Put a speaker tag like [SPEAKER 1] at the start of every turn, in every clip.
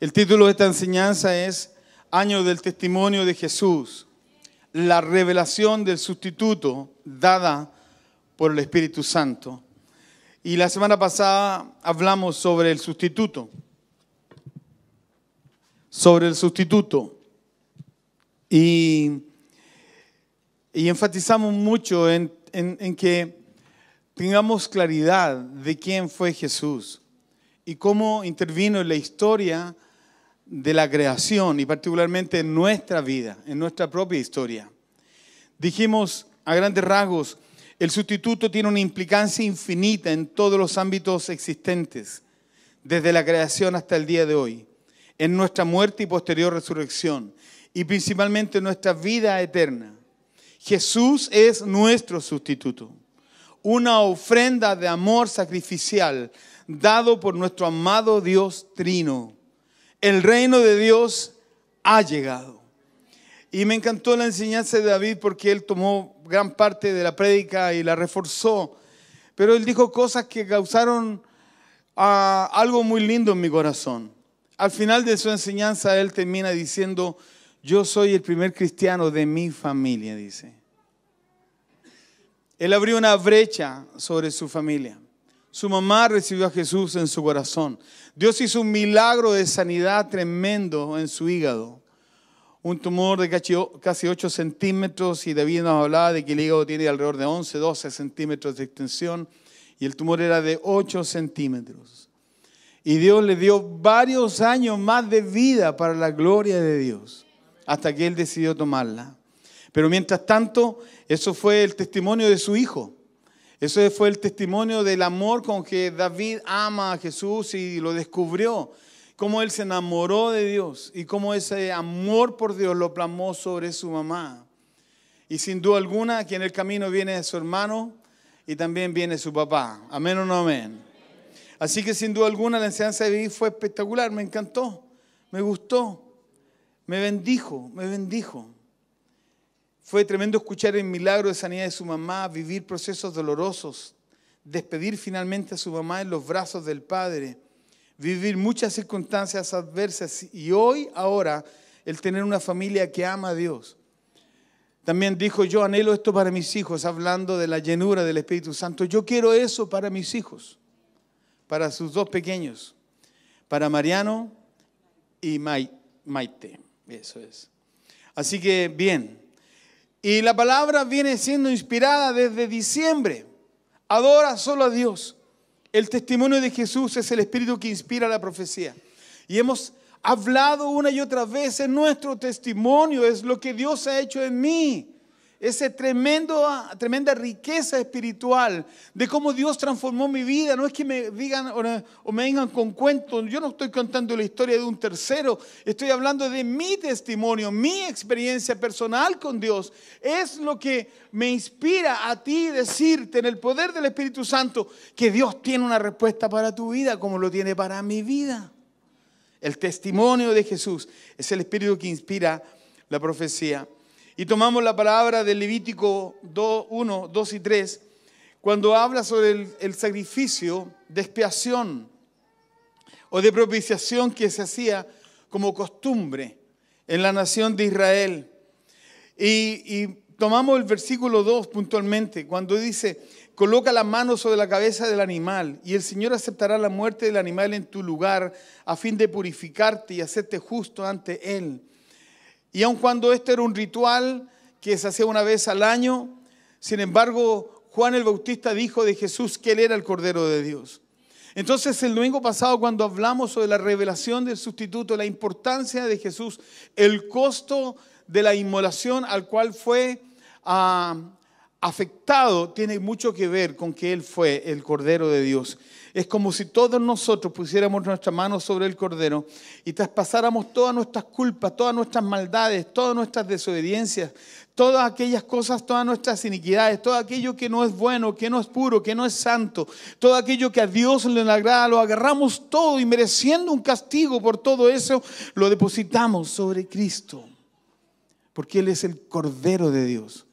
[SPEAKER 1] El título de esta enseñanza es Año del Testimonio de Jesús, la revelación del sustituto dada por el Espíritu Santo. Y la semana pasada hablamos sobre el sustituto, sobre el sustituto. Y, enfatizamos mucho en, en que tengamos claridad de quién fue Jesús y cómo intervino en la historia de la creación y particularmente en nuestra vida, en nuestra propia historia. Dijimos a grandes rasgos, el sustituto tiene una implicancia infinita en todos los ámbitos existentes, desde la creación hasta el día de hoy, en nuestra muerte y posterior resurrección, y principalmente en nuestra vida eterna. Jesús es nuestro sustituto, una ofrenda de amor sacrificial dado por nuestro amado Dios Trino el reino de Dios ha llegado. Y me encantó la enseñanza de David porque él tomó gran parte de la prédica y la reforzó. Pero él dijo cosas que causaron ah, algo muy lindo en mi corazón. Al final de su enseñanza, él termina diciendo, yo soy el primer cristiano de mi familia, dice. Él abrió una brecha sobre su familia. Su mamá recibió a Jesús en su corazón. Dios hizo un milagro de sanidad tremendo en su hígado. Un tumor de casi 8 centímetros y David nos hablaba de que el hígado tiene alrededor de 11, 12 centímetros de extensión y el tumor era de 8 centímetros. Y Dios le dio varios años más de vida para la gloria de Dios, hasta que él decidió tomarla. Pero mientras tanto, eso fue el testimonio de su hijo. Eso fue el testimonio del amor con que David ama a Jesús y lo descubrió. Cómo él se enamoró de Dios y cómo ese amor por Dios lo plasmó sobre su mamá. Y sin duda alguna, aquí en el camino viene su hermano y también viene su papá. Amén o no amén. Así que sin duda alguna la enseñanza de David fue espectacular, me encantó, me gustó, me bendijo, me bendijo. Fue tremendo escuchar el milagro de sanidad de su mamá, vivir procesos dolorosos, despedir finalmente a su mamá en los brazos del Padre, vivir muchas circunstancias adversas y hoy, ahora, el tener una familia que ama a Dios. También dijo, yo anhelo esto para mis hijos, hablando de la llenura del Espíritu Santo. Yo quiero eso para mis hijos, para sus dos pequeños, para Mariano y Maite. Eso es. Así que bien, y la palabra viene siendo inspirada desde diciembre. Adora solo a Dios. El testimonio de Jesús es el espíritu que inspira la profecía. Y hemos hablado una y otra vez en nuestro testimonio, es lo que Dios ha hecho en mí esa tremenda riqueza espiritual de cómo Dios transformó mi vida. No es que me digan o, me vengan con cuentos, yo no estoy contando la historia de un tercero, estoy hablando de mi testimonio, mi experiencia personal con Dios. Es lo que me inspira a ti decirte en el poder del Espíritu Santo que Dios tiene una respuesta para tu vida como lo tiene para mi vida. El testimonio de Jesús es el espíritu que inspira la profecía y tomamos la palabra del Levítico 1, 2 y 3, cuando habla sobre el, sacrificio de expiación o de propiciación que se hacía como costumbre en la nación de Israel. Y, y, tomamos el versículo 2 puntualmente, cuando dice, coloca la mano sobre la cabeza del animal y el Señor aceptará la muerte del animal en tu lugar a fin de purificarte y hacerte justo ante Él. Y aun cuando este era un ritual que se hacía una vez al año, sin embargo, Juan el Bautista dijo de Jesús que él era el Cordero de Dios. Entonces el domingo pasado cuando hablamos sobre la revelación del sustituto, la importancia de Jesús, el costo de la inmolación al cual fue ah, afectado, tiene mucho que ver con que Él fue el Cordero de Dios. Es como si todos nosotros pusiéramos nuestra mano sobre el Cordero y traspasáramos todas nuestras culpas, todas nuestras maldades, todas nuestras desobediencias, todas aquellas cosas, todas nuestras iniquidades, todo aquello que no es bueno, que no es puro, que no es santo, todo aquello que a Dios le agrada, lo agarramos todo y mereciendo un castigo por todo eso, lo depositamos sobre Cristo. Porque Él es el Cordero de Dios,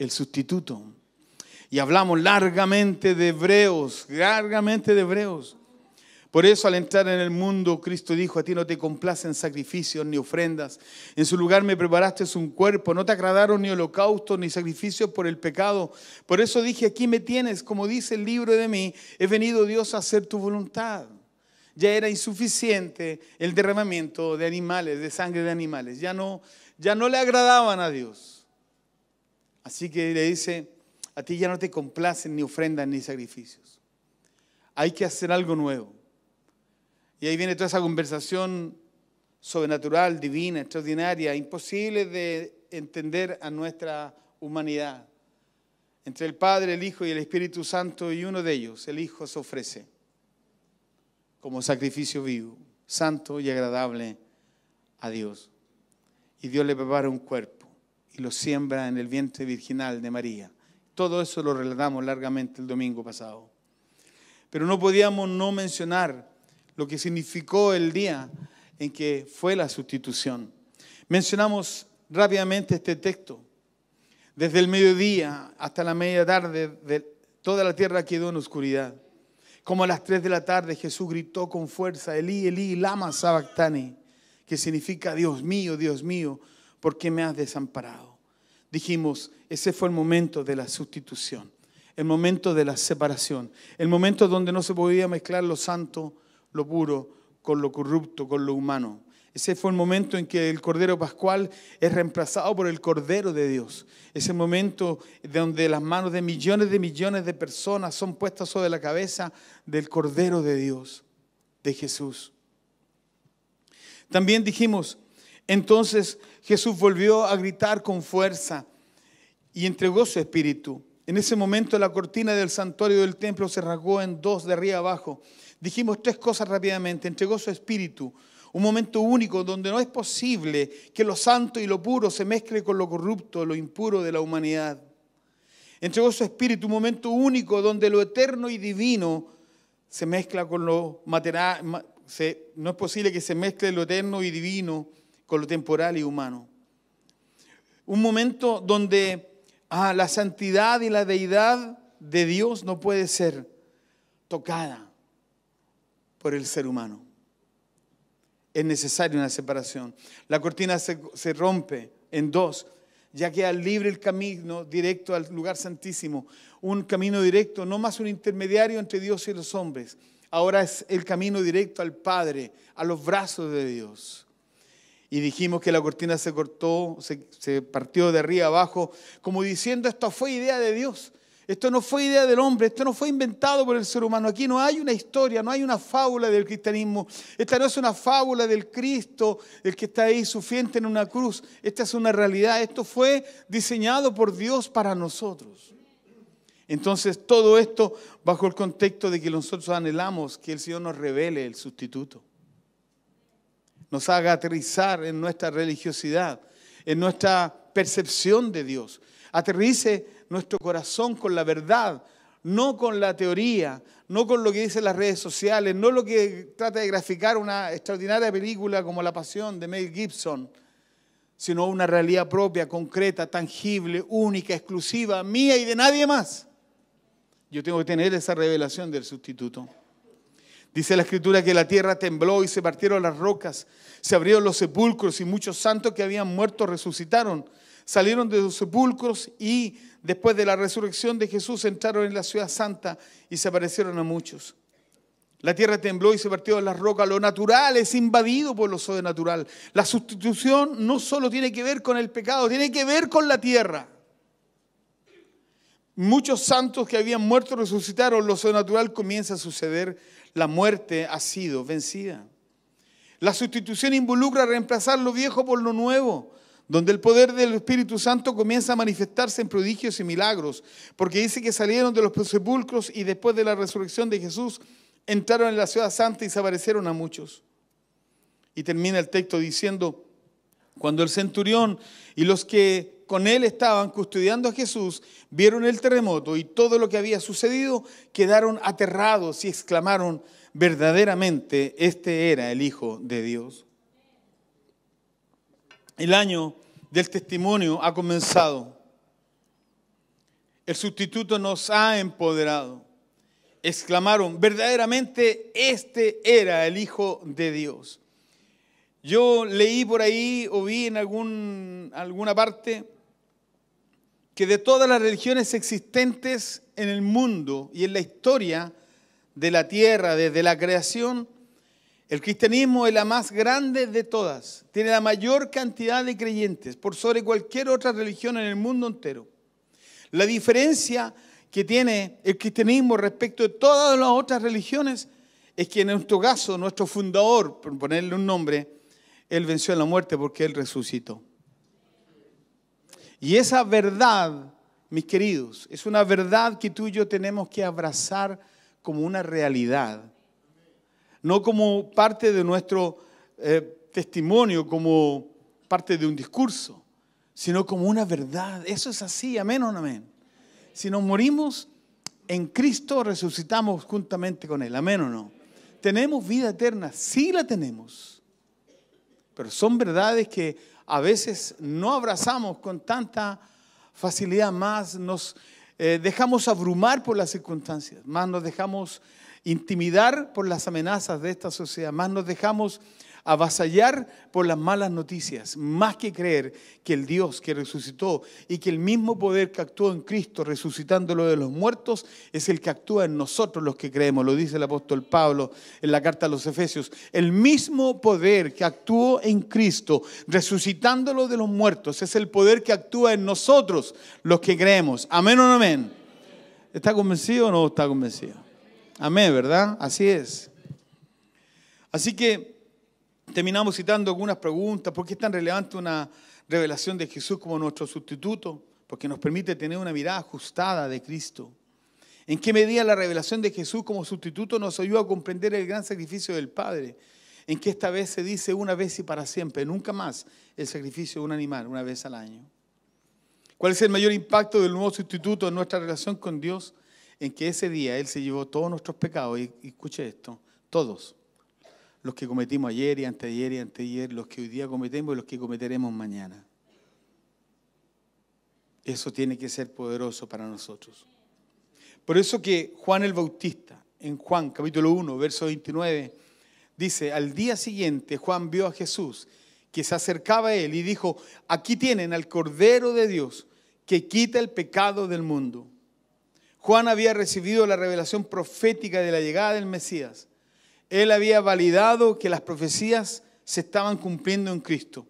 [SPEAKER 1] el sustituto. Y hablamos largamente de hebreos, largamente de hebreos. Por eso al entrar en el mundo, Cristo dijo, a ti no te complacen sacrificios ni ofrendas. En su lugar me preparaste un cuerpo, no te agradaron ni holocaustos ni sacrificios por el pecado. Por eso dije, aquí me tienes, como dice el libro de mí, he venido Dios a hacer tu voluntad. Ya era insuficiente el derramamiento de animales, de sangre de animales. Ya no, ya no le agradaban a Dios. Así que le dice, a ti ya no te complacen ni ofrendas ni sacrificios. Hay que hacer algo nuevo. Y ahí viene toda esa conversación sobrenatural, divina, extraordinaria, imposible de entender a nuestra humanidad. Entre el Padre, el Hijo y el Espíritu Santo y uno de ellos, el Hijo, se ofrece como sacrificio vivo, santo y agradable a Dios. Y Dios le prepara un cuerpo y lo siembra en el vientre virginal de María todo eso lo relatamos largamente el domingo pasado. Pero no podíamos no mencionar lo que significó el día en que fue la sustitución. Mencionamos rápidamente este texto. Desde el mediodía hasta la media tarde, toda la tierra quedó en oscuridad. Como a las 3 de la tarde Jesús gritó con fuerza, Elí, Elí, lama sabactani, que significa, Dios mío, Dios mío, ¿por qué me has desamparado? dijimos, ese fue el momento de la sustitución, el momento de la separación, el momento donde no se podía mezclar lo santo, lo puro, con lo corrupto, con lo humano. Ese fue el momento en que el Cordero Pascual es reemplazado por el Cordero de Dios. Ese momento donde las manos de millones de millones de personas son puestas sobre la cabeza del Cordero de Dios, de Jesús. También dijimos, entonces Jesús volvió a gritar con fuerza y entregó su espíritu. En ese momento la cortina del santuario del templo se rasgó en dos de arriba abajo. Dijimos tres cosas rápidamente. Entregó su espíritu. Un momento único donde no es posible que lo santo y lo puro se mezcle con lo corrupto, lo impuro de la humanidad. Entregó su espíritu, un momento único donde lo eterno y divino se mezcla con lo material. no es posible que se mezcle lo eterno y divino con lo temporal y humano. Un momento donde ah, la santidad y la deidad de Dios no puede ser tocada por el ser humano. Es necesaria una separación. La cortina se, se rompe en dos, ya que al libre el camino directo al lugar santísimo, un camino directo, no más un intermediario entre Dios y los hombres. Ahora es el camino directo al Padre, a los brazos de Dios y dijimos que la cortina se cortó, se, partió de arriba abajo, como diciendo esto fue idea de Dios, esto no fue idea del hombre, esto no fue inventado por el ser humano, aquí no hay una historia, no hay una fábula del cristianismo, esta no es una fábula del Cristo, el que está ahí sufriente en una cruz, esta es una realidad, esto fue diseñado por Dios para nosotros. Entonces todo esto bajo el contexto de que nosotros anhelamos que el Señor nos revele el sustituto nos haga aterrizar en nuestra religiosidad, en nuestra percepción de Dios. Aterrice nuestro corazón con la verdad, no con la teoría, no con lo que dicen las redes sociales, no lo que trata de graficar una extraordinaria película como La Pasión de Mel Gibson, sino una realidad propia, concreta, tangible, única, exclusiva, mía y de nadie más. Yo tengo que tener esa revelación del sustituto. Dice la escritura que la tierra tembló y se partieron las rocas, se abrieron los sepulcros y muchos santos que habían muerto resucitaron. Salieron de los sepulcros y después de la resurrección de Jesús entraron en la ciudad santa y se aparecieron a muchos. La tierra tembló y se partieron las rocas. Lo natural es invadido por lo sobrenatural. La sustitución no solo tiene que ver con el pecado, tiene que ver con la tierra. Muchos santos que habían muerto resucitaron, lo sobrenatural comienza a suceder, la muerte ha sido vencida. La sustitución involucra reemplazar lo viejo por lo nuevo, donde el poder del Espíritu Santo comienza a manifestarse en prodigios y milagros, porque dice que salieron de los sepulcros y después de la resurrección de Jesús entraron en la ciudad santa y aparecieron a muchos. Y termina el texto diciendo, cuando el centurión y los que con él estaban custodiando a Jesús, vieron el terremoto y todo lo que había sucedido, quedaron aterrados y exclamaron, verdaderamente este era el Hijo de Dios. El año del testimonio ha comenzado. El sustituto nos ha empoderado. Exclamaron, verdaderamente este era el Hijo de Dios. Yo leí por ahí o vi en algún, alguna parte que de todas las religiones existentes en el mundo y en la historia de la tierra desde la creación, el cristianismo es la más grande de todas. Tiene la mayor cantidad de creyentes por sobre cualquier otra religión en el mundo entero. La diferencia que tiene el cristianismo respecto de todas las otras religiones es que en nuestro caso, nuestro fundador, por ponerle un nombre, él venció a la muerte porque él resucitó. Y esa verdad, mis queridos, es una verdad que tú y yo tenemos que abrazar como una realidad, no como parte de nuestro eh, testimonio, como parte de un discurso, sino como una verdad. Eso es así, amén o amén. Si nos morimos en Cristo, resucitamos juntamente con Él, amén o no. Tenemos vida eterna, sí la tenemos, pero son verdades que a veces no abrazamos con tanta facilidad más, nos eh, dejamos abrumar por las circunstancias, más nos dejamos intimidar por las amenazas de esta sociedad, más nos dejamos avasallar por las malas noticias, más que creer que el Dios que resucitó y que el mismo poder que actuó en Cristo resucitándolo de los muertos es el que actúa en nosotros los que creemos, lo dice el apóstol Pablo en la carta a los Efesios. El mismo poder que actuó en Cristo resucitándolo de los muertos es el poder que actúa en nosotros los que creemos. Amén o no amén. ¿Está convencido o no está convencido? Amén, ¿verdad? Así es. Así que Terminamos citando algunas preguntas. ¿Por qué es tan relevante una revelación de Jesús como nuestro sustituto? Porque nos permite tener una mirada ajustada de Cristo. ¿En qué medida la revelación de Jesús como sustituto nos ayuda a comprender el gran sacrificio del Padre? En que esta vez se dice una vez y para siempre, nunca más el sacrificio de un animal, una vez al año. ¿Cuál es el mayor impacto del nuevo sustituto en nuestra relación con Dios? En que ese día Él se llevó todos nuestros pecados, y, escuche esto, todos los que cometimos ayer y anteayer y anteayer, los que hoy día cometemos y los que cometeremos mañana. Eso tiene que ser poderoso para nosotros. Por eso que Juan el Bautista, en Juan capítulo 1, verso 29, dice, al día siguiente Juan vio a Jesús que se acercaba a él y dijo, aquí tienen al Cordero de Dios que quita el pecado del mundo. Juan había recibido la revelación profética de la llegada del Mesías él había validado que las profecías se estaban cumpliendo en Cristo.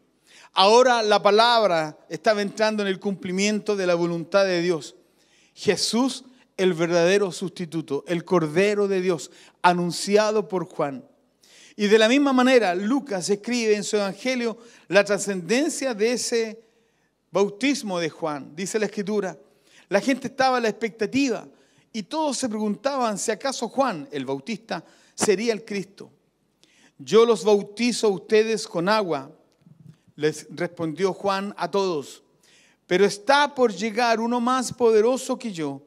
[SPEAKER 1] Ahora la palabra estaba entrando en el cumplimiento de la voluntad de Dios. Jesús, el verdadero sustituto, el Cordero de Dios, anunciado por Juan. Y de la misma manera, Lucas escribe en su Evangelio la trascendencia de ese bautismo de Juan, dice la Escritura. La gente estaba a la expectativa y todos se preguntaban si acaso Juan, el Bautista, sería el Cristo. Yo los bautizo a ustedes con agua, les respondió Juan a todos, pero está por llegar uno más poderoso que yo,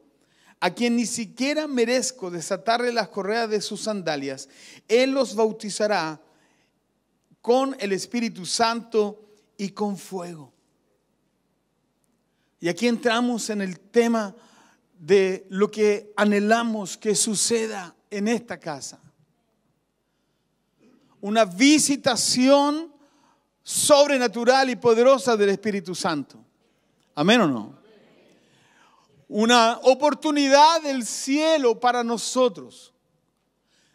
[SPEAKER 1] a quien ni siquiera merezco desatarle las correas de sus sandalias. Él los bautizará con el Espíritu Santo y con fuego. Y aquí entramos en el tema de lo que anhelamos que suceda en esta casa una visitación sobrenatural y poderosa del Espíritu Santo. Amén o no? Una oportunidad del cielo para nosotros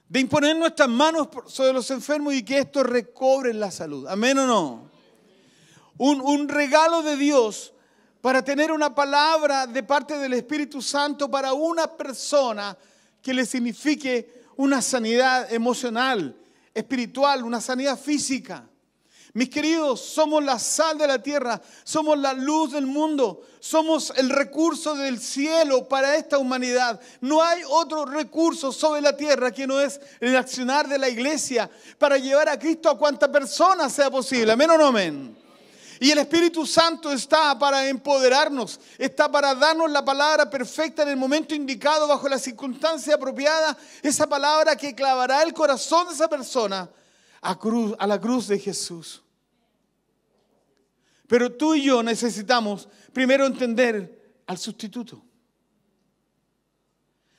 [SPEAKER 1] de imponer nuestras manos sobre los enfermos y que estos recobren la salud. Amén o no? Un, un regalo de Dios para tener una palabra de parte del Espíritu Santo para una persona que le signifique una sanidad emocional, espiritual, una sanidad física. Mis queridos, somos la sal de la tierra, somos la luz del mundo, somos el recurso del cielo para esta humanidad. No hay otro recurso sobre la tierra que no es el accionar de la iglesia para llevar a Cristo a cuanta persona sea posible. Amén o no amén. Y el Espíritu Santo está para empoderarnos, está para darnos la palabra perfecta en el momento indicado, bajo la circunstancia apropiada, esa palabra que clavará el corazón de esa persona a, a la cruz de Jesús. Pero tú y yo necesitamos primero entender al sustituto.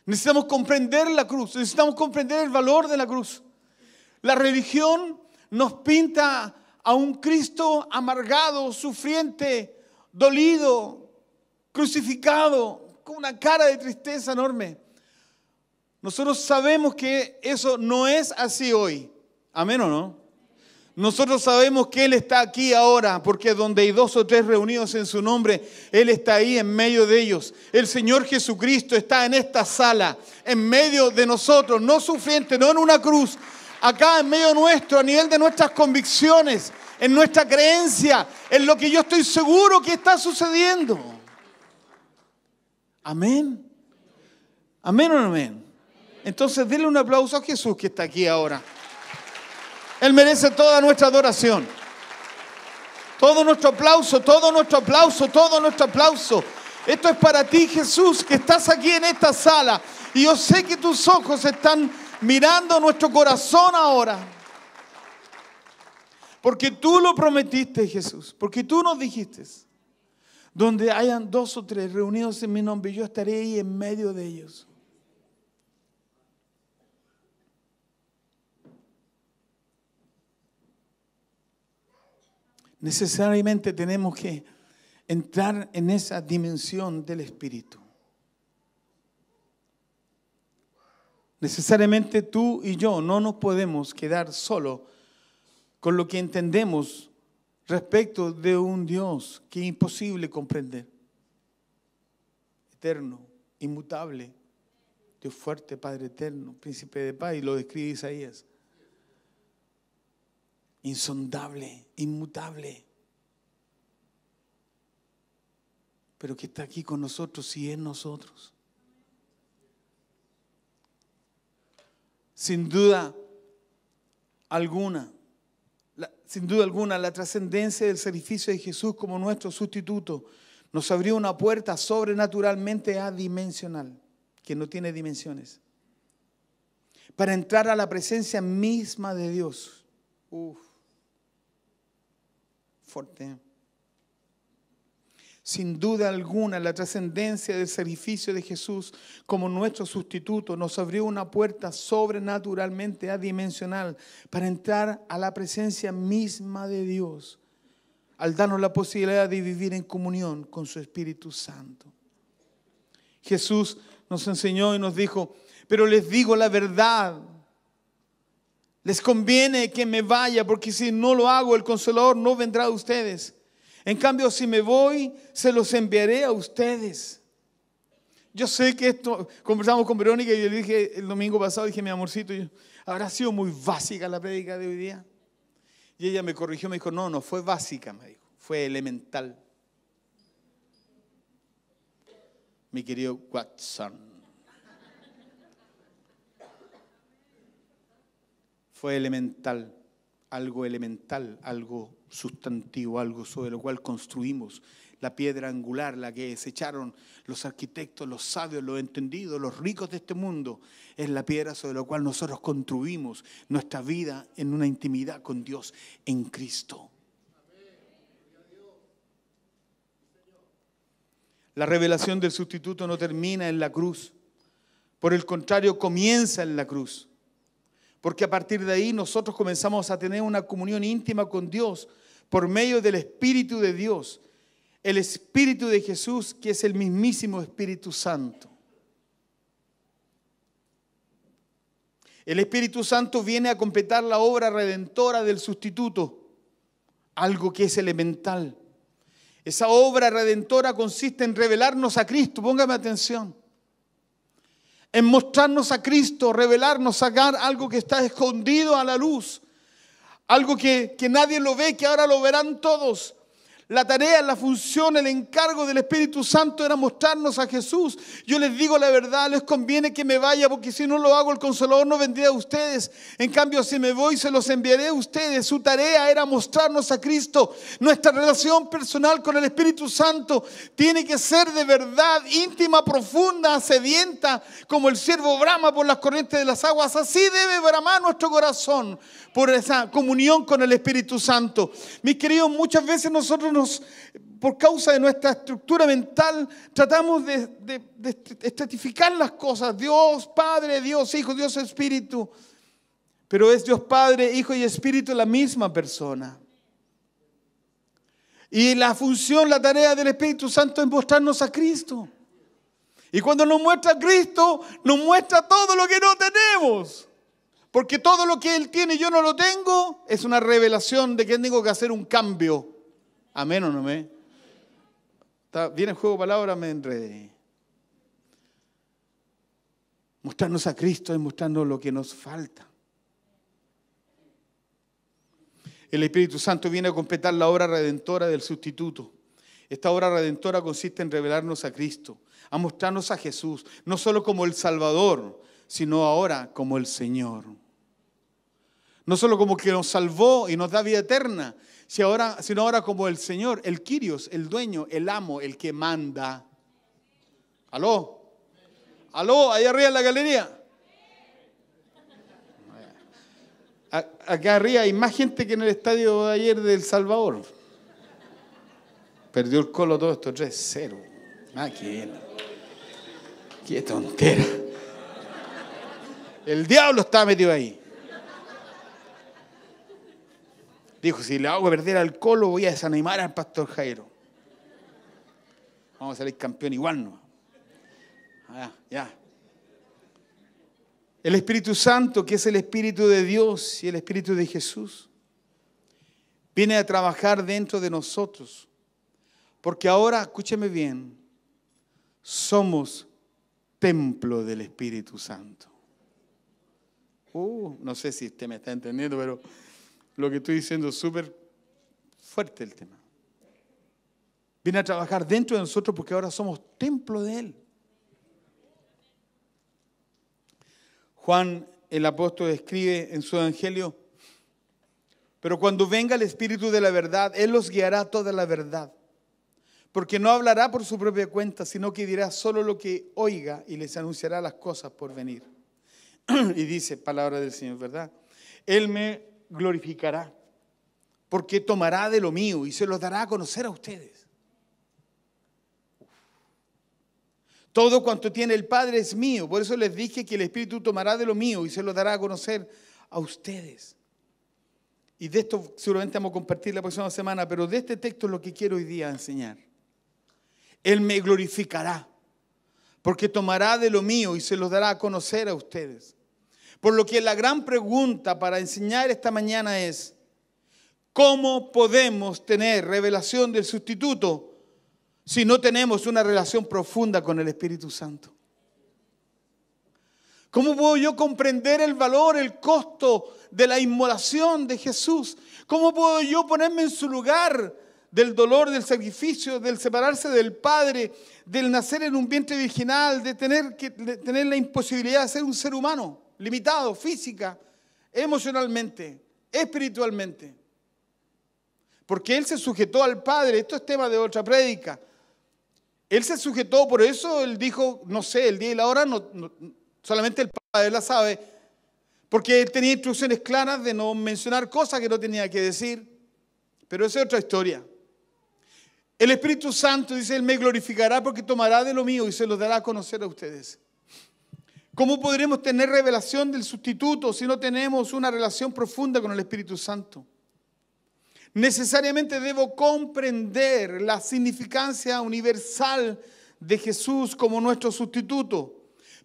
[SPEAKER 1] Necesitamos comprender la cruz, necesitamos comprender el valor de la cruz. La religión nos pinta a un Cristo amargado, sufriente, dolido, crucificado, con una cara de tristeza enorme. Nosotros sabemos que eso no es así hoy. Amén o no? Nosotros sabemos que Él está aquí ahora, porque donde hay dos o tres reunidos en su nombre, Él está ahí en medio de ellos. El Señor Jesucristo está en esta sala, en medio de nosotros, no sufriente, no en una cruz, acá en medio nuestro, a nivel de nuestras convicciones, en nuestra creencia, en lo que yo estoy seguro que está sucediendo. Amén. Amén o no amén. Entonces, denle un aplauso a Jesús que está aquí ahora. Él merece toda nuestra adoración. Todo nuestro aplauso, todo nuestro aplauso, todo nuestro aplauso. Esto es para ti, Jesús, que estás aquí en esta sala. Y yo sé que tus ojos están mirando nuestro corazón ahora. Porque tú lo prometiste, Jesús. Porque tú nos dijiste. Donde hayan dos o tres reunidos en mi nombre, yo estaré ahí en medio de ellos. Necesariamente tenemos que entrar en esa dimensión del Espíritu. Necesariamente tú y yo no nos podemos quedar solo con lo que entendemos respecto de un Dios que es imposible comprender. Eterno, inmutable, Dios fuerte, Padre eterno, príncipe de paz, y lo describe Isaías. Insondable, inmutable. Pero que está aquí con nosotros y en nosotros. sin duda alguna, la, sin duda alguna, la trascendencia del sacrificio de Jesús como nuestro sustituto nos abrió una puerta sobrenaturalmente adimensional, que no tiene dimensiones, para entrar a la presencia misma de Dios. Uf, fuerte. ¿eh? Sin duda alguna, la trascendencia del sacrificio de Jesús como nuestro sustituto nos abrió una puerta sobrenaturalmente adimensional para entrar a la presencia misma de Dios, al darnos la posibilidad de vivir en comunión con su Espíritu Santo. Jesús nos enseñó y nos dijo, pero les digo la verdad, les conviene que me vaya, porque si no lo hago, el consolador no vendrá a ustedes en cambio, si me voy, se los enviaré a ustedes. Yo sé que esto, conversamos con Verónica y yo le dije el domingo pasado, dije, mi amorcito, habrá sido muy básica la prédica de hoy día. Y ella me corrigió, me dijo, no, no fue básica, me dijo, fue elemental. Mi querido Watson. Fue elemental, algo elemental, algo sustantivo, algo sobre lo cual construimos, la piedra angular, la que desecharon los arquitectos, los sabios, los entendidos, los ricos de este mundo, es la piedra sobre la cual nosotros construimos nuestra vida en una intimidad con Dios en Cristo. La revelación del sustituto no termina en la cruz, por el contrario comienza en la cruz, porque a partir de ahí nosotros comenzamos a tener una comunión íntima con Dios, por medio del Espíritu de Dios, el Espíritu de Jesús, que es el mismísimo Espíritu Santo. El Espíritu Santo viene a completar la obra redentora del sustituto, algo que es elemental. Esa obra redentora consiste en revelarnos a Cristo, póngame atención, en mostrarnos a Cristo, revelarnos, sacar algo que está escondido a la luz, algo que, que nadie lo ve, que ahora lo verán todos. La tarea, la función, el encargo del Espíritu Santo era mostrarnos a Jesús. Yo les digo la verdad, les conviene que me vaya, porque si no lo hago, el consolador no vendría a ustedes. En cambio, si me voy, se los enviaré a ustedes. Su tarea era mostrarnos a Cristo. Nuestra relación personal con el Espíritu Santo tiene que ser de verdad íntima, profunda, sedienta, como el siervo brama por las corrientes de las aguas. Así debe bramar nuestro corazón por esa comunión con el Espíritu Santo. Mis queridos, muchas veces nosotros nos por causa de nuestra estructura mental, tratamos de, de estratificar las cosas. Dios Padre, Dios Hijo, Dios Espíritu. Pero es Dios Padre, Hijo y Espíritu la misma persona. Y la función, la tarea del Espíritu Santo es mostrarnos a Cristo. Y cuando nos muestra a Cristo, nos muestra todo lo que no tenemos. Porque todo lo que Él tiene y yo no lo tengo es una revelación de que tengo que hacer un cambio. Amén o no me. ¿Viene el juego de palabras, me enredé. Mostrarnos a Cristo es mostrarnos lo que nos falta. El Espíritu Santo viene a completar la obra redentora del sustituto. Esta obra redentora consiste en revelarnos a Cristo, a mostrarnos a Jesús, no solo como el Salvador, sino ahora como el Señor. No solo como que nos salvó y nos da vida eterna, si ahora, sino ahora como el Señor, el Kyrios, el dueño, el amo, el que manda. ¿Aló? ¿Aló? Allá arriba en la galería. Acá arriba hay más gente que en el estadio de ayer del Salvador. Perdió el colo todo esto, 3 cero. Ah, qué Qué tontera. El diablo está metido ahí. Dijo, si le hago perder al colo, voy a desanimar al pastor Jairo. Vamos a salir campeón igual, ¿no? Ah, ya. El Espíritu Santo, que es el Espíritu de Dios y el Espíritu de Jesús, viene a trabajar dentro de nosotros. Porque ahora, escúcheme bien, somos templo del Espíritu Santo. Uh, no sé si usted me está entendiendo, pero lo que estoy diciendo súper fuerte el tema. Viene a trabajar dentro de nosotros porque ahora somos templo de Él. Juan el apóstol escribe en su evangelio, pero cuando venga el Espíritu de la verdad, Él los guiará toda la verdad, porque no hablará por su propia cuenta, sino que dirá solo lo que oiga y les anunciará las cosas por venir. y dice, palabra del Señor, ¿verdad? Él me glorificará, porque tomará de lo mío y se los dará a conocer a ustedes. Todo cuanto tiene el Padre es mío, por eso les dije que el Espíritu tomará de lo mío y se lo dará a conocer a ustedes. Y de esto seguramente vamos a compartir la próxima semana, pero de este texto es lo que quiero hoy día enseñar. Él me glorificará, porque tomará de lo mío y se lo dará a conocer a ustedes. Por lo que la gran pregunta para enseñar esta mañana es, ¿cómo podemos tener revelación del sustituto si no tenemos una relación profunda con el Espíritu Santo? ¿Cómo puedo yo comprender el valor, el costo de la inmolación de Jesús? ¿Cómo puedo yo ponerme en su lugar del dolor, del sacrificio, del separarse del Padre, del nacer en un vientre virginal, de tener, que, de tener la imposibilidad de ser un ser humano? limitado, física, emocionalmente, espiritualmente. Porque Él se sujetó al Padre, esto es tema de otra prédica. Él se sujetó, por eso Él dijo, no sé, el día y la hora, no, solamente el Padre la sabe, porque Él tenía instrucciones claras de no mencionar cosas que no tenía que decir, pero esa es otra historia. El Espíritu Santo dice, Él me glorificará porque tomará de lo mío y se lo dará a conocer a ustedes. ¿Cómo podremos tener revelación del sustituto si no tenemos una relación profunda con el Espíritu Santo? Necesariamente debo comprender la significancia universal de Jesús como nuestro sustituto,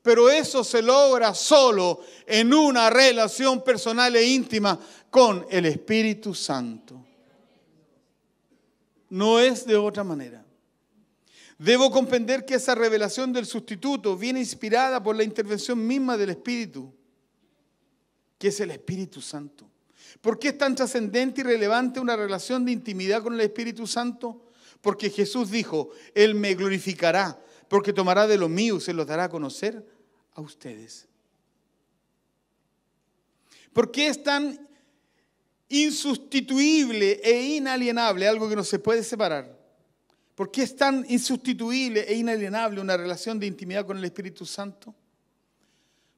[SPEAKER 1] pero eso se logra solo en una relación personal e íntima con el Espíritu Santo. No es de otra manera. Debo comprender que esa revelación del sustituto viene inspirada por la intervención misma del Espíritu, que es el Espíritu Santo. ¿Por qué es tan trascendente y relevante una relación de intimidad con el Espíritu Santo? Porque Jesús dijo, Él me glorificará, porque tomará de lo mío y se lo dará a conocer a ustedes. ¿Por qué es tan insustituible e inalienable algo que no se puede separar? ¿Por qué es tan insustituible e inalienable una relación de intimidad con el Espíritu Santo?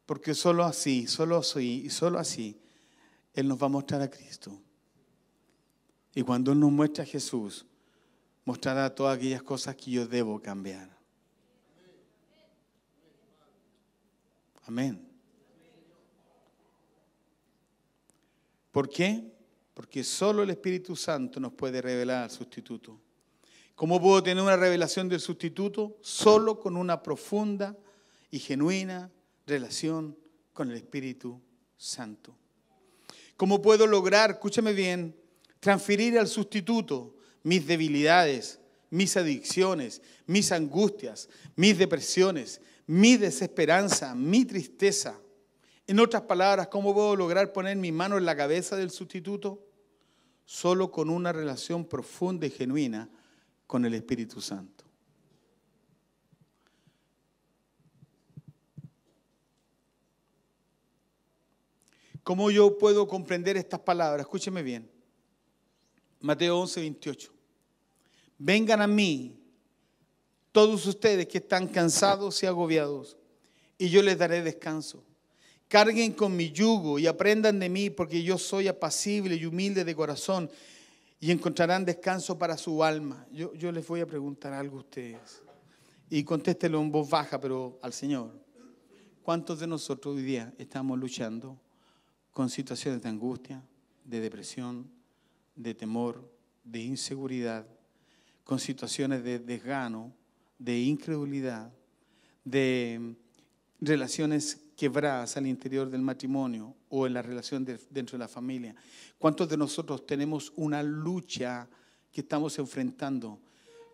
[SPEAKER 1] Porque solo así, solo así, y solo así, Él nos va a mostrar a Cristo. Y cuando Él nos muestra a Jesús, mostrará todas aquellas cosas que yo debo cambiar. Amén. ¿Por qué? Porque solo el Espíritu Santo nos puede revelar al sustituto. ¿Cómo puedo tener una revelación del sustituto? Solo con una profunda y genuina relación con el Espíritu Santo. ¿Cómo puedo lograr, escúchame bien, transferir al sustituto mis debilidades, mis adicciones, mis angustias, mis depresiones, mi desesperanza, mi tristeza? En otras palabras, ¿cómo puedo lograr poner mi mano en la cabeza del sustituto? Solo con una relación profunda y genuina con el Espíritu Santo. ¿Cómo yo puedo comprender estas palabras? Escúcheme bien. Mateo 11, 28. Vengan a mí todos ustedes que están cansados y agobiados, y yo les daré descanso. Carguen con mi yugo y aprendan de mí, porque yo soy apacible y humilde de corazón, y encontrarán descanso para su alma. Yo, les voy a preguntar algo a ustedes y contéstelo en voz baja, pero al Señor. ¿Cuántos de nosotros hoy día estamos luchando con situaciones de angustia, de depresión, de temor, de inseguridad, con situaciones de desgano, de incredulidad, de relaciones quebradas al interior del matrimonio o en la relación dentro de la familia? ¿Cuántos de nosotros tenemos una lucha que estamos enfrentando?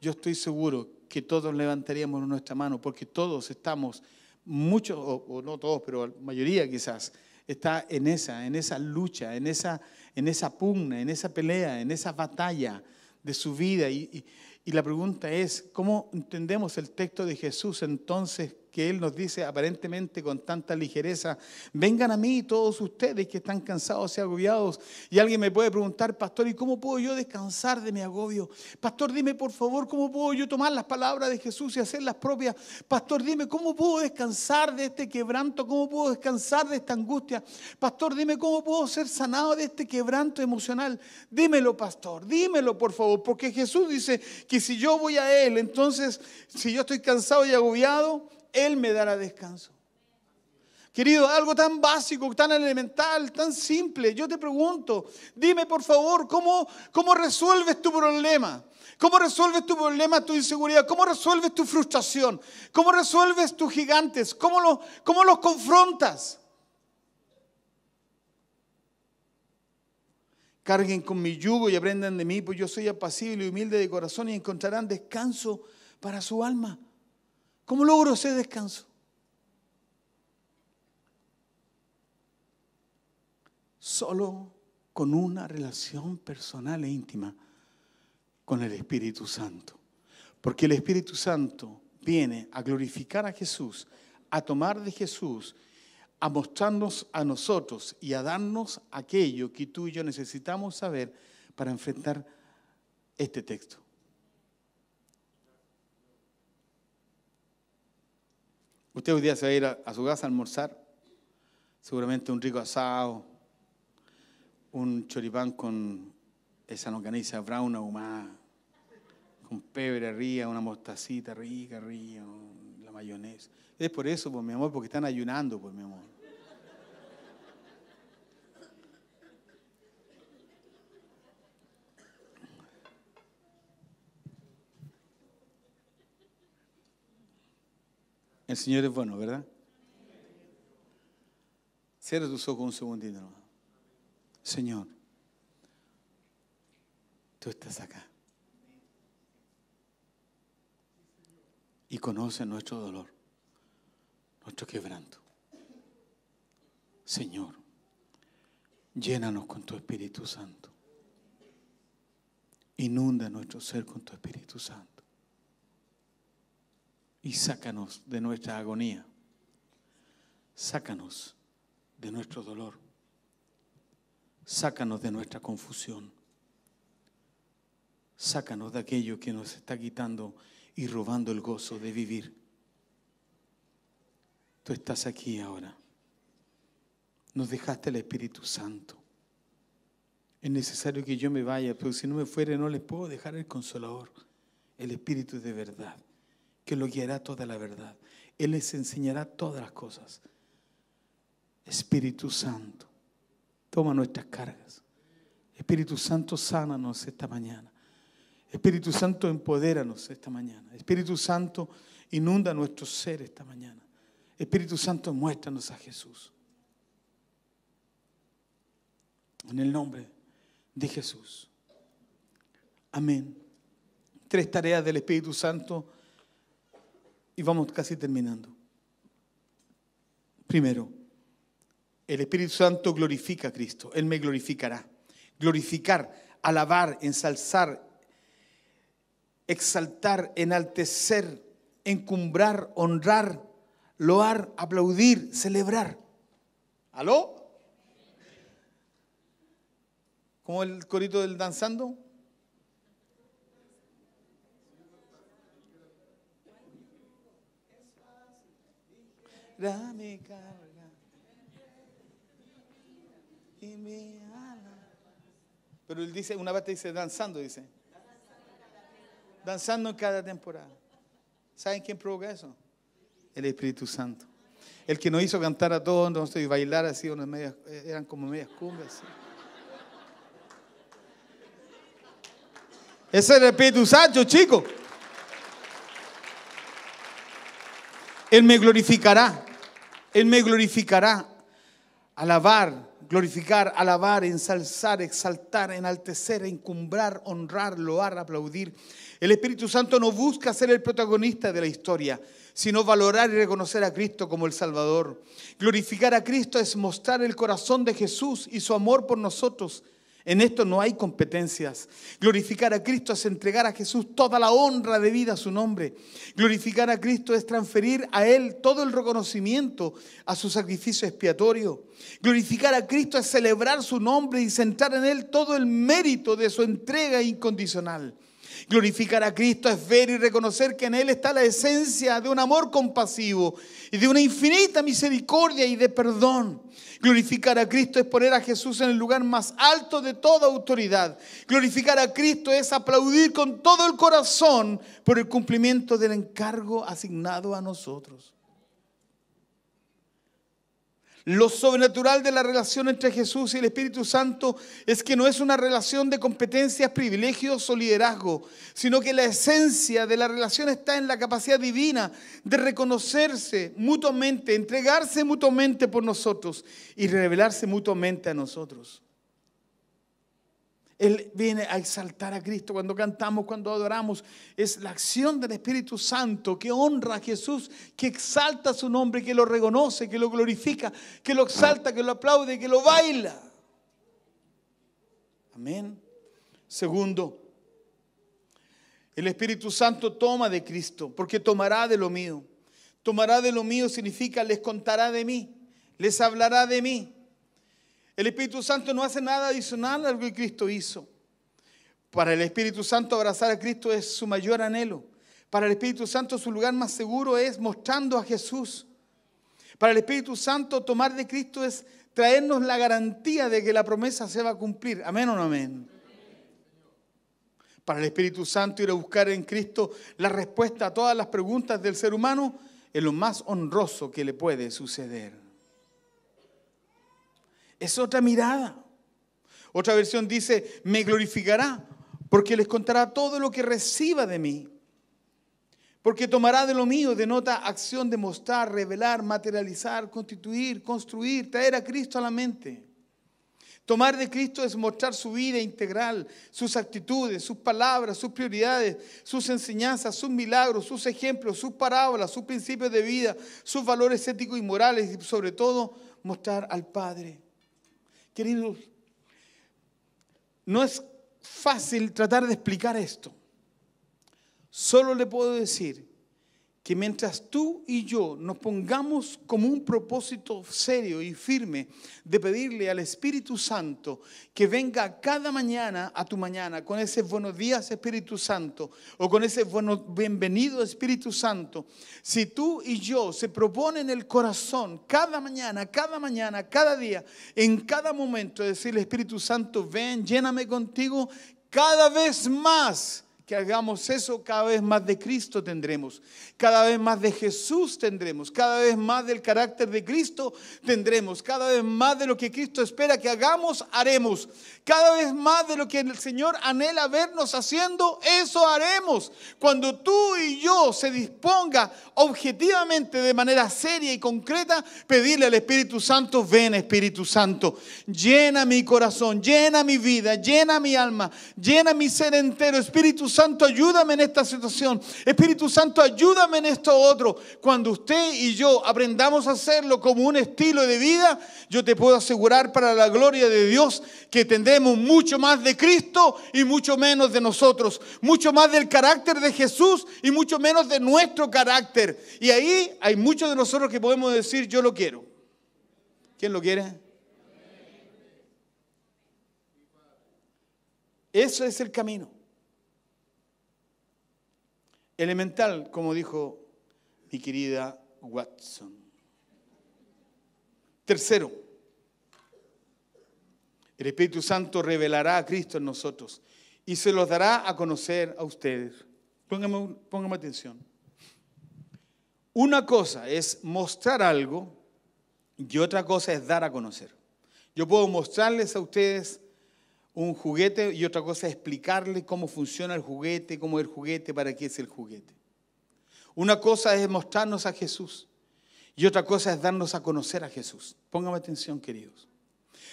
[SPEAKER 1] Yo estoy seguro que todos levantaríamos nuestra mano porque todos estamos, muchos, o, no todos, pero la mayoría quizás, está en esa, en esa lucha, en esa, en esa pugna, en esa pelea, en esa batalla de su vida. y, la pregunta es, ¿cómo entendemos el texto de Jesús entonces que Él nos dice aparentemente con tanta ligereza, vengan a mí todos ustedes que están cansados y agobiados. Y alguien me puede preguntar, pastor, ¿y cómo puedo yo descansar de mi agobio? Pastor, dime por favor, ¿cómo puedo yo tomar las palabras de Jesús y hacerlas propias? Pastor, dime, ¿cómo puedo descansar de este quebranto? ¿Cómo puedo descansar de esta angustia? Pastor, dime, ¿cómo puedo ser sanado de este quebranto emocional? Dímelo, pastor, dímelo por favor, porque Jesús dice que si yo voy a Él, entonces si yo estoy cansado y agobiado, él me dará descanso. Querido, algo tan básico, tan elemental, tan simple. Yo te pregunto, dime por favor, ¿cómo, cómo resuelves tu problema? ¿Cómo resuelves tu problema, tu inseguridad? ¿Cómo resuelves tu frustración? ¿Cómo resuelves tus gigantes? ¿Cómo los, cómo los confrontas? Carguen con mi yugo y aprendan de mí, pues yo soy apacible y humilde de corazón y encontrarán descanso para su alma. ¿Cómo logro ese descanso? Solo con una relación personal e íntima con el Espíritu Santo. Porque el Espíritu Santo viene a glorificar a Jesús, a tomar de Jesús, a mostrarnos a nosotros y a darnos aquello que tú y yo necesitamos saber para enfrentar este texto. Usted hoy día se va a ir a, su casa a almorzar, seguramente un rico asado, un choripán con esa longaniza brauna ahumada, con pebre arriba, una mostacita rica arriba, la mayonesa. Es por eso, por pues, mi amor, porque están ayunando, por pues, mi amor. El Señor es bueno, ¿verdad? Cierra tus ojos un segundito. Señor, tú estás acá. Y conoce nuestro dolor, nuestro quebranto. Señor, llénanos con tu Espíritu Santo. Inunda nuestro ser con tu Espíritu Santo y sácanos de nuestra agonía. Sácanos de nuestro dolor. Sácanos de nuestra confusión. Sácanos de aquello que nos está quitando y robando el gozo de vivir. Tú estás aquí ahora. Nos dejaste el Espíritu Santo. Es necesario que yo me vaya, pero si no me fuere no les puedo dejar el consolador, el Espíritu de verdad que lo guiará toda la verdad. Él les enseñará todas las cosas. Espíritu Santo, toma nuestras cargas. Espíritu Santo, sánanos esta mañana. Espíritu Santo, empodéranos esta mañana. Espíritu Santo, inunda nuestro ser esta mañana. Espíritu Santo, muéstranos a Jesús. En el nombre de Jesús. Amén. Tres tareas del Espíritu Santo y vamos casi terminando. Primero, el Espíritu Santo glorifica a Cristo, Él me glorificará. Glorificar, alabar, ensalzar, exaltar, enaltecer, encumbrar, honrar, loar, aplaudir, celebrar. ¿Aló? Como el corito del danzando. Pero él dice, una vez te dice, danzando, dice. Danzando en cada temporada. ¿Saben quién provoca eso? El Espíritu Santo. El que nos hizo cantar a todos y bailar así, unas medias, eh, eran como medias cumbres. Ese es el Espíritu Santo, chico. Él me glorificará. Él me glorificará. Alabar, glorificar, alabar, ensalzar, exaltar, enaltecer, encumbrar, honrar, loar, aplaudir. El Espíritu Santo no busca ser el protagonista de la historia, sino valorar y reconocer a Cristo como el Salvador. Glorificar a Cristo es mostrar el corazón de Jesús y su amor por nosotros en esto no hay competencias. Glorificar a Cristo es entregar a Jesús toda la honra debida a su nombre. Glorificar a Cristo es transferir a Él todo el reconocimiento a su sacrificio expiatorio. Glorificar a Cristo es celebrar su nombre y sentar en Él todo el mérito de su entrega incondicional. Glorificar a Cristo es ver y reconocer que en Él está la esencia de un amor compasivo y de una infinita misericordia y de perdón. Glorificar a Cristo es poner a Jesús en el lugar más alto de toda autoridad. Glorificar a Cristo es aplaudir con todo el corazón por el cumplimiento del encargo asignado a nosotros. Lo sobrenatural de la relación entre Jesús y el Espíritu Santo es que no es una relación de competencias, privilegios o liderazgo, sino que la esencia de la relación está en la capacidad divina de reconocerse mutuamente, entregarse mutuamente por nosotros y revelarse mutuamente a nosotros. Él viene a exaltar a Cristo cuando cantamos, cuando adoramos. Es la acción del Espíritu Santo que honra a Jesús, que exalta su nombre, que lo reconoce, que lo glorifica, que lo exalta, que lo aplaude, que lo baila. Amén. Segundo, el Espíritu Santo toma de Cristo, porque tomará de lo mío. Tomará de lo mío significa les contará de mí, les hablará de mí. El Espíritu Santo no hace nada adicional a lo que Cristo hizo. Para el Espíritu Santo abrazar a Cristo es su mayor anhelo. Para el Espíritu Santo su lugar más seguro es mostrando a Jesús. Para el Espíritu Santo tomar de Cristo es traernos la garantía de que la promesa se va a cumplir. Amén o no amén. Para el Espíritu Santo ir a buscar en Cristo la respuesta a todas las preguntas del ser humano es lo más honroso que le puede suceder. Es otra mirada. Otra versión dice, me glorificará porque les contará todo lo que reciba de mí. Porque tomará de lo mío, denota acción de mostrar, revelar, materializar, constituir, construir, traer a Cristo a la mente. Tomar de Cristo es mostrar su vida integral, sus actitudes, sus palabras, sus prioridades, sus enseñanzas, sus milagros, sus ejemplos, sus parábolas, sus principios de vida, sus valores éticos y morales y sobre todo mostrar al Padre. Queridos, no es fácil tratar de explicar esto. Solo le puedo decir que mientras tú y yo nos pongamos como un propósito serio y firme de pedirle al Espíritu Santo que venga cada mañana a tu mañana con ese buenos días Espíritu Santo o con ese bueno, bienvenido Espíritu Santo, si tú y yo se proponen el corazón cada mañana, cada mañana, cada día, en cada momento decirle Espíritu Santo, ven, lléname contigo cada vez más que hagamos eso, cada vez más de Cristo tendremos, cada vez más de Jesús tendremos, cada vez más del carácter de Cristo tendremos, cada vez más de lo que Cristo espera que hagamos, haremos, cada vez más de lo que el Señor anhela vernos haciendo, eso haremos. Cuando tú y yo se disponga objetivamente, de manera seria y concreta, pedirle al Espíritu Santo, ven Espíritu Santo, llena mi corazón, llena mi vida, llena mi alma, llena mi ser entero, Espíritu Santo. Santo, ayúdame en esta situación. Espíritu Santo, ayúdame en esto otro. Cuando usted y yo aprendamos a hacerlo como un estilo de vida, yo te puedo asegurar para la gloria de Dios que tendremos mucho más de Cristo y mucho menos de nosotros. Mucho más del carácter de Jesús y mucho menos de nuestro carácter. Y ahí hay muchos de nosotros que podemos decir, yo lo quiero. ¿Quién lo quiere? ese es el camino elemental, como dijo mi querida Watson. Tercero, el Espíritu Santo revelará a Cristo en nosotros y se los dará a conocer a ustedes. Pónganme atención. Una cosa es mostrar algo y otra cosa es dar a conocer. Yo puedo mostrarles a ustedes un juguete y otra cosa es explicarle cómo funciona el juguete, cómo es el juguete, para qué es el juguete. Una cosa es mostrarnos a Jesús y otra cosa es darnos a conocer a Jesús. Póngame atención, queridos.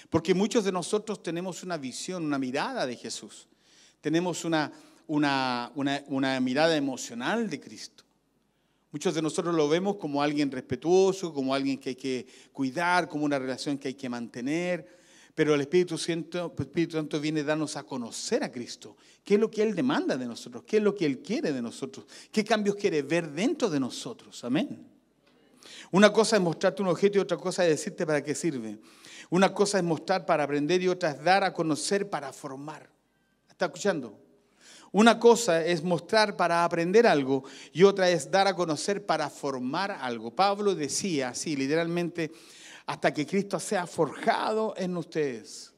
[SPEAKER 1] Porque muchos de nosotros tenemos una visión, una mirada de Jesús. Tenemos una, una, una mirada emocional de Cristo. Muchos de nosotros lo vemos como alguien respetuoso, como alguien que hay que cuidar, como una relación que hay que mantener pero el Espíritu Santo, Espíritu viene a darnos a conocer a Cristo. ¿Qué es lo que Él demanda de nosotros? ¿Qué es lo que Él quiere de nosotros? ¿Qué cambios quiere ver dentro de nosotros? Amén. Una cosa es mostrarte un objeto y otra cosa es decirte para qué sirve. Una cosa es mostrar para aprender y otra es dar a conocer para formar. ¿Está escuchando? Una cosa es mostrar para aprender algo y otra es dar a conocer para formar algo. Pablo decía así, literalmente, hasta que Cristo sea forjado en ustedes.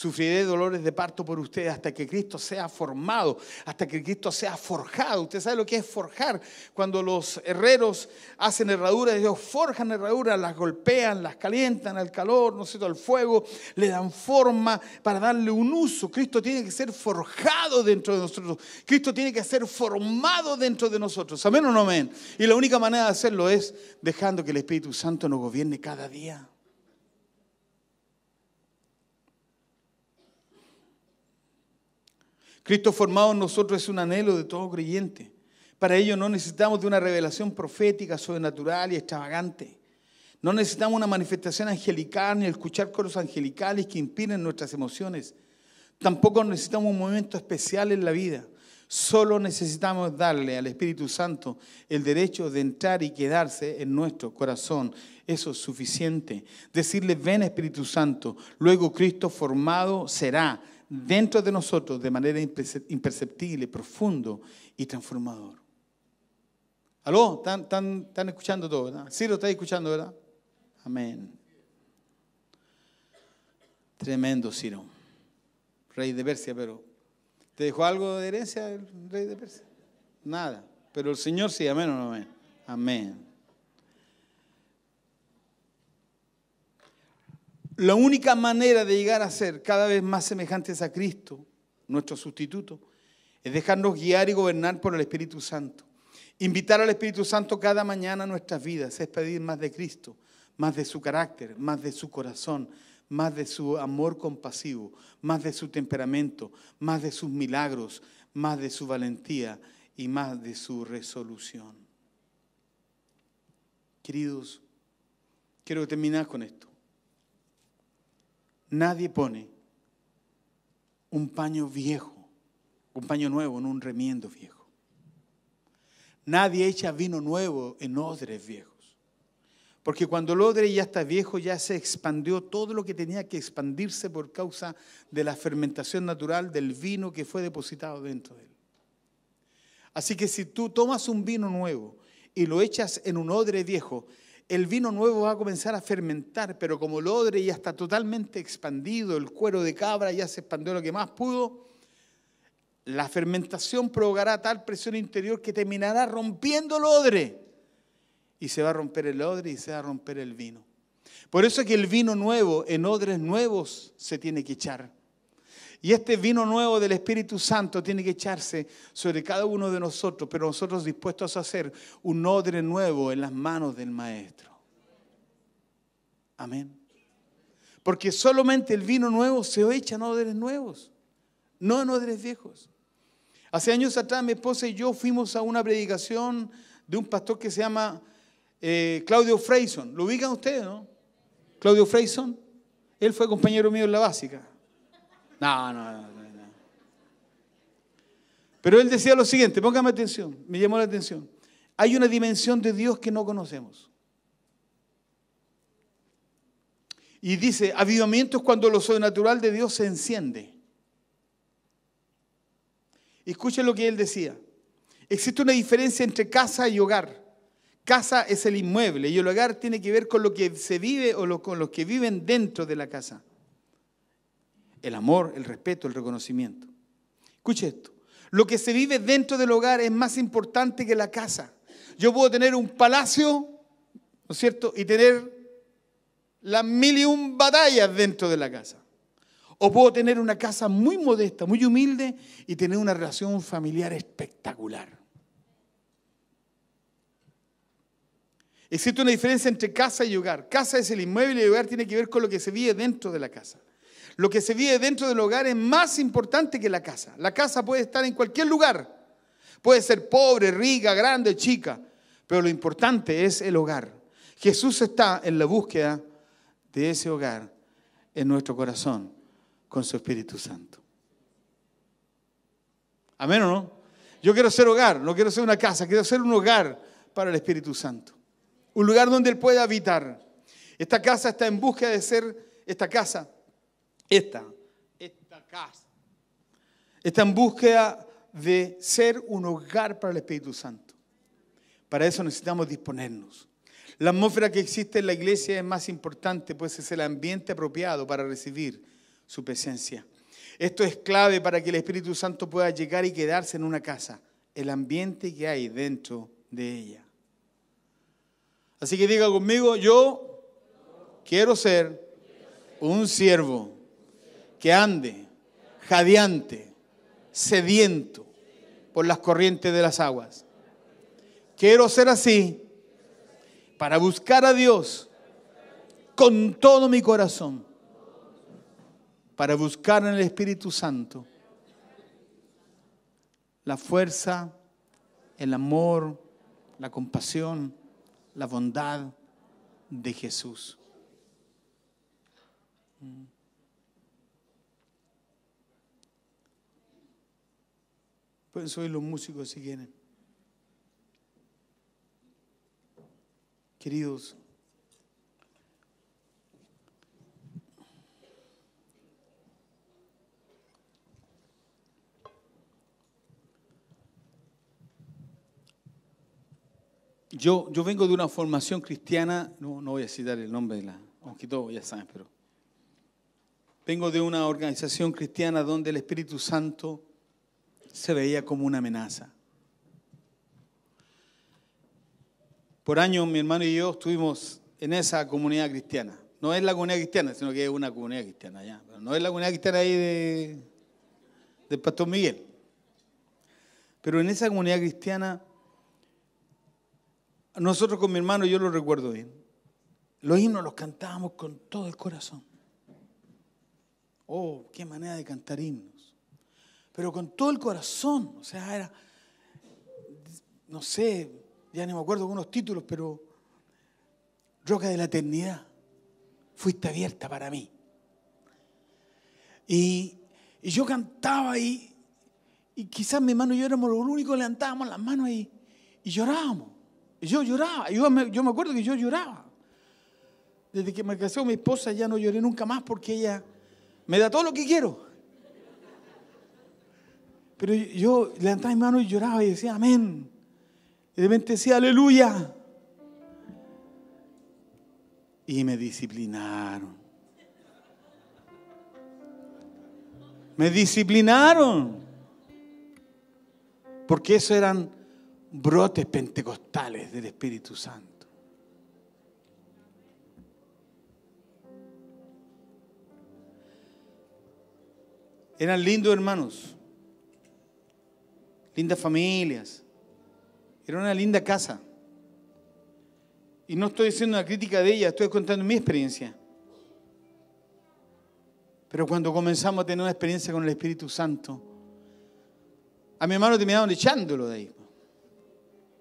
[SPEAKER 1] Sufriré dolores de parto por ustedes hasta que Cristo sea formado, hasta que Cristo sea forjado. Usted sabe lo que es forjar. Cuando los herreros hacen herraduras, ellos forjan herraduras, las golpean, las calientan al calor, no sé, al fuego, le dan forma para darle un uso. Cristo tiene que ser forjado dentro de nosotros. Cristo tiene que ser formado dentro de nosotros. Amén o no amén. Y la única manera de hacerlo es dejando que el Espíritu Santo nos gobierne cada día. Cristo formado en nosotros es un anhelo de todo creyente. Para ello no necesitamos de una revelación profética, sobrenatural y extravagante. No necesitamos una manifestación angelical ni escuchar coros angelicales que inspiren nuestras emociones. Tampoco necesitamos un momento especial en la vida. Solo necesitamos darle al Espíritu Santo el derecho de entrar y quedarse en nuestro corazón. Eso es suficiente. Decirle, ven Espíritu Santo, luego Cristo formado será dentro de nosotros de manera imperceptible, profundo y transformador. ¿Aló? ¿Están, están, escuchando todo, verdad? Sí, lo estáis escuchando, ¿verdad? Amén. Tremendo, Ciro. Rey de Persia, pero ¿te dejó algo de herencia el rey de Persia? Nada. Pero el Señor sí, amén o no amén. Amén. La única manera de llegar a ser cada vez más semejantes a Cristo, nuestro sustituto, es dejarnos guiar y gobernar por el Espíritu Santo. Invitar al Espíritu Santo cada mañana a nuestras vidas es pedir más de Cristo, más de su carácter, más de su corazón, más de su amor compasivo, más de su temperamento, más de sus milagros, más de su valentía y más de su resolución. Queridos, quiero terminar con esto nadie pone un paño viejo, un paño nuevo en un remiendo viejo. Nadie echa vino nuevo en odres viejos. Porque cuando el odre ya está viejo, ya se expandió todo lo que tenía que expandirse por causa de la fermentación natural del vino que fue depositado dentro de él. Así que si tú tomas un vino nuevo y lo echas en un odre viejo, el vino nuevo va a comenzar a fermentar, pero como el odre ya está totalmente expandido, el cuero de cabra ya se expandió lo que más pudo, la fermentación provocará tal presión interior que terminará rompiendo el odre. Y se va a romper el odre y se va a romper el vino. Por eso es que el vino nuevo en odres nuevos se tiene que echar. Y este vino nuevo del Espíritu Santo tiene que echarse sobre cada uno de nosotros, pero nosotros dispuestos a hacer un odre nuevo en las manos del Maestro. Amén. Porque solamente el vino nuevo se echa en odres nuevos, no en odres viejos. Hace años atrás mi esposa y yo fuimos a una predicación de un pastor que se llama eh, Claudio Freyson. ¿Lo ubican ustedes, no? Claudio Freyson, Él fue compañero mío en la básica. No, no, no, no. Pero él decía lo siguiente, póngame atención, me llamó la atención. Hay una dimensión de Dios que no conocemos. Y dice, avivamiento es cuando lo sobrenatural de Dios se enciende. Escuchen lo que él decía. Existe una diferencia entre casa y hogar. Casa es el inmueble y el hogar tiene que ver con lo que se vive o con los que viven dentro de la casa el amor, el respeto, el reconocimiento. Escuche esto. Lo que se vive dentro del hogar es más importante que la casa. Yo puedo tener un palacio, ¿no es cierto? Y tener las mil y un batallas dentro de la casa. O puedo tener una casa muy modesta, muy humilde y tener una relación familiar espectacular. Existe una diferencia entre casa y hogar. Casa es el inmueble y hogar tiene que ver con lo que se vive dentro de la casa. Lo que se vive dentro del hogar es más importante que la casa. La casa puede estar en cualquier lugar. Puede ser pobre, rica, grande, chica. Pero lo importante es el hogar. Jesús está en la búsqueda de ese hogar en nuestro corazón con su Espíritu Santo. Amén o no? Yo quiero ser hogar, no quiero ser una casa, quiero ser un hogar para el Espíritu Santo. Un lugar donde Él pueda habitar. Esta casa está en búsqueda de ser, esta casa esta, esta casa, está en búsqueda de ser un hogar para el Espíritu Santo. Para eso necesitamos disponernos. La atmósfera que existe en la iglesia es más importante, pues es el ambiente apropiado para recibir su presencia. Esto es clave para que el Espíritu Santo pueda llegar y quedarse en una casa, el ambiente que hay dentro de ella. Así que diga conmigo, yo quiero ser un siervo que ande jadeante, sediento por las corrientes de las aguas. Quiero ser así para buscar a Dios con todo mi corazón, para buscar en el Espíritu Santo la fuerza, el amor, la compasión, la bondad de Jesús. Pueden subir los músicos si quieren. Queridos, Yo, yo, vengo de una formación cristiana, no, no voy a citar el nombre de la, aunque todos ya saben, pero vengo de una organización cristiana donde el Espíritu Santo se veía como una amenaza. Por años mi hermano y yo estuvimos en esa comunidad cristiana. No es la comunidad cristiana, sino que es una comunidad cristiana allá. no es la comunidad cristiana ahí de, del pastor Miguel. Pero en esa comunidad cristiana, nosotros con mi hermano, yo lo recuerdo bien, los himnos los cantábamos con todo el corazón. Oh, qué manera de cantar himnos pero con todo el corazón. O sea, era, no sé, ya no me acuerdo algunos títulos, pero Roca de la Eternidad, fuiste abierta para mí. Y, yo cantaba y, y quizás mi hermano y yo éramos los únicos que levantábamos las manos y, y llorábamos. Y yo lloraba, yo me, yo me acuerdo que yo lloraba. Desde que me casé con mi esposa ya no lloré nunca más porque ella me da todo lo que quiero. Pero yo levantaba mi mano y lloraba y decía amén. Y de repente decía aleluya. Y me disciplinaron. Me disciplinaron. Porque eso eran brotes pentecostales del Espíritu Santo. Eran lindos hermanos lindas familias, era una linda casa. Y no estoy haciendo una crítica de ella, estoy contando mi experiencia. Pero cuando comenzamos a tener una experiencia con el Espíritu Santo, a mi hermano terminaron echándolo de ahí.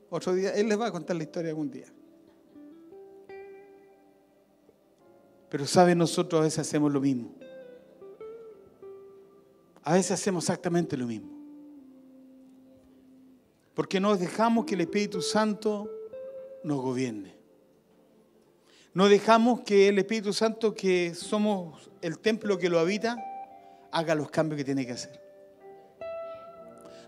[SPEAKER 1] Otro día, él les va a contar la historia algún día. Pero saben nosotros a veces hacemos lo mismo. A veces hacemos exactamente lo mismo. Porque no dejamos que el Espíritu Santo nos gobierne. No dejamos que el Espíritu Santo, que somos el templo que lo habita, haga los cambios que tiene que hacer.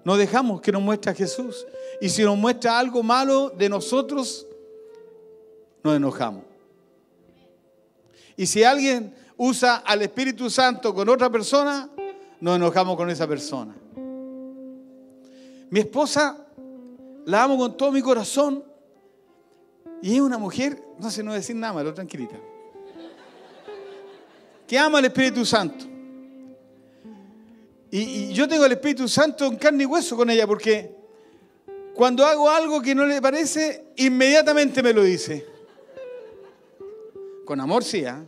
[SPEAKER 1] No dejamos que nos muestre Jesús. Y si nos muestra algo malo de nosotros, nos enojamos. Y si alguien usa al Espíritu Santo con otra persona, nos enojamos con esa persona. Mi esposa la amo con todo mi corazón. Y es una mujer, no sé, no decir nada pero tranquilita. Que ama al Espíritu Santo. Y, yo tengo el Espíritu Santo en carne y hueso con ella, porque cuando hago algo que no le parece, inmediatamente me lo dice. Con amor sí, ¿ah?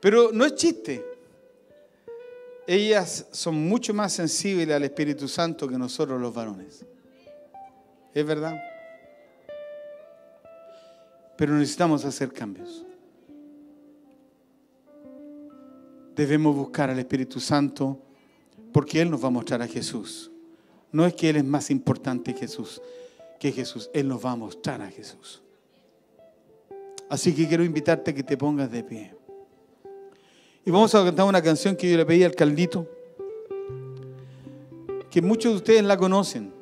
[SPEAKER 1] Pero no es chiste ellas son mucho más sensibles al Espíritu Santo que nosotros los varones. ¿Es verdad? Pero necesitamos hacer cambios. Debemos buscar al Espíritu Santo porque Él nos va a mostrar a Jesús. No es que Él es más importante que Jesús, que Jesús. Él nos va a mostrar a Jesús. Así que quiero invitarte a que te pongas de pie. Y vamos a cantar una canción que yo le pedí al Caldito, que muchos de ustedes la conocen.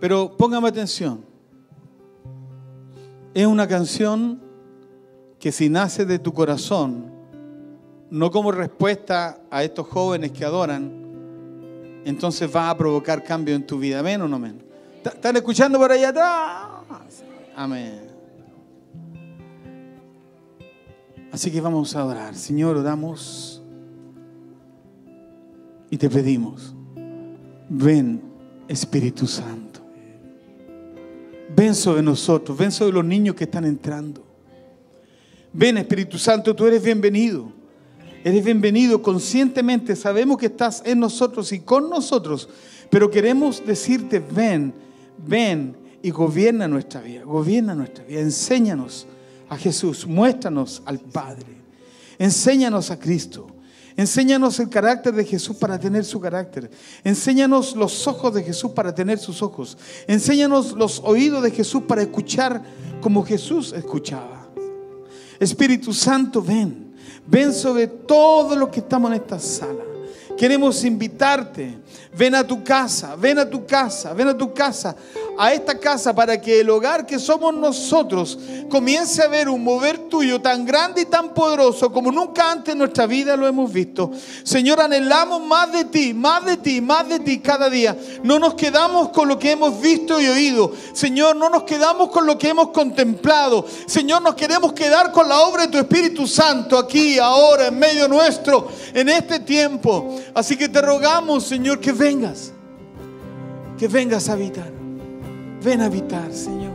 [SPEAKER 1] Pero póngame atención. Es una canción que si nace de tu corazón, no como respuesta a estos jóvenes que adoran, entonces va a provocar cambio en tu vida. Amén o no amén. ¿Están escuchando por allá atrás? Amén. Así que vamos a orar. Señor, oramos y te pedimos, ven Espíritu Santo, ven sobre nosotros, ven sobre los niños que están entrando. Ven Espíritu Santo, tú eres bienvenido. Eres bienvenido conscientemente, sabemos que estás en nosotros y con nosotros, pero queremos decirte, ven, ven y gobierna nuestra vida, gobierna nuestra vida, enséñanos a Jesús, muéstranos al Padre, enséñanos a Cristo. Enséñanos el carácter de Jesús para tener su carácter. Enséñanos los ojos de Jesús para tener sus ojos. Enséñanos los oídos de Jesús para escuchar como Jesús escuchaba. Espíritu Santo, ven. Ven sobre todo lo que estamos en esta sala. Queremos invitarte ven a tu casa, ven a tu casa, ven a tu casa, a esta casa para que el hogar que somos nosotros comience a ver un mover tuyo tan grande y tan poderoso como nunca antes en nuestra vida lo hemos visto. Señor, anhelamos más de ti, más de ti, más de ti cada día. No nos quedamos con lo que hemos visto y oído. Señor, no nos quedamos con lo que hemos contemplado. Señor, nos queremos quedar con la obra de tu Espíritu Santo aquí, ahora, en medio nuestro, en este tiempo. Así que te rogamos, Señor, que vengas, que vengas a habitar. Ven a habitar, Señor.